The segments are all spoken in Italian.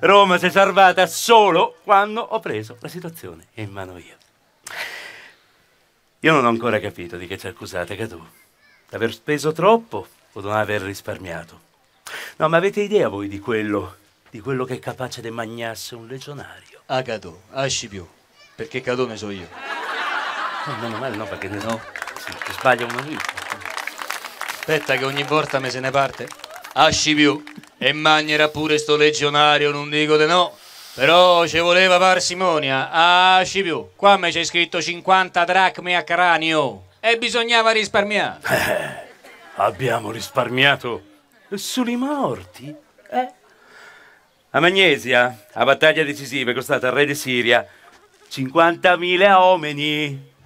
Roma si è salvata solo quando ho preso la situazione in mano io. Io non ho ancora capito di che ci accusate, Cadu. D'aver speso troppo o di non aver risparmiato? No, ma avete idea voi di quello, di quello che è capace di magnasse un legionario? Ah, Cadu, asci più, perché Cadu ne so io. No, eh, meno male no, perché ne so. No. Sì, sbaglia uno lì. Aspetta che ogni volta me se ne parte. Asci più. E magnerà pure sto legionario, non dico di no. Però ci voleva parsimonia, ah ci più. Qua me c'è scritto 50 dracme a cranio e bisognava risparmiare. Eh, abbiamo risparmiato sui morti? Eh? A Magnesia, a battaglia decisiva, è costata al re di Siria 50.000 uomini.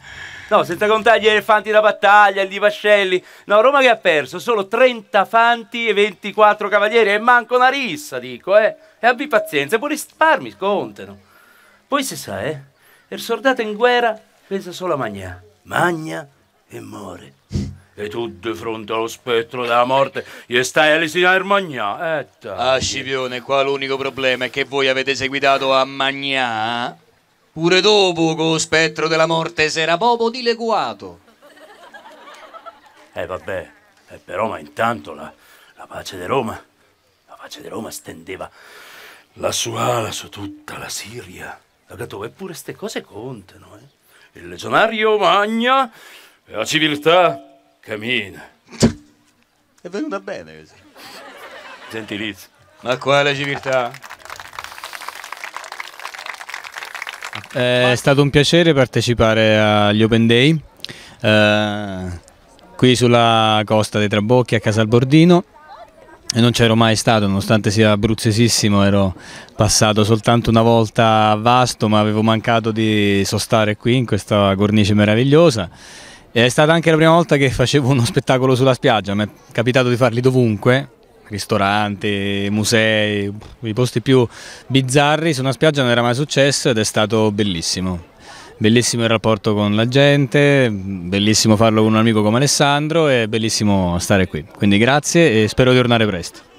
No, senza contare gli elefanti da battaglia, gli vascelli. No, Roma che ha perso solo 30 fanti e 24 cavalieri e manco una rissa, dico, eh. E abbi pazienza, pure i risparmi scontano. Poi si sa, eh, il soldato in guerra pensa solo a magna. Magna e muore. E tu di fronte allo spettro della morte gli stai a lesinare il magnà. Eh, ah, Scipione, qua l'unico problema è che voi avete seguitato a magnà. Eh? Pure dopo, con lo spettro della morte, si era proprio dileguato. Eh vabbè, eh, però ma intanto la, la pace di Roma, la pace di Roma stendeva la sua ala su tutta la Siria. Dato, eppure queste cose contano, eh. Il legionario magna e la civiltà cammina. È venuta bene così. Gentilizio. Ma quale civiltà? Eh, è stato un piacere partecipare agli Open Day eh, qui sulla costa dei Trabocchi a Casalbordino. Non c'ero mai stato, nonostante sia abruzzesissimo, ero passato soltanto una volta a Vasto, ma avevo mancato di sostare qui in questa cornice meravigliosa. E è stata anche la prima volta che facevo uno spettacolo sulla spiaggia, mi è capitato di farli dovunque, ristoranti, musei, i posti più bizzarri su una spiaggia non era mai successo ed è stato bellissimo. Bellissimo il rapporto con la gente, bellissimo farlo con un amico come Alessandro e bellissimo stare qui. Quindi grazie e spero di tornare presto.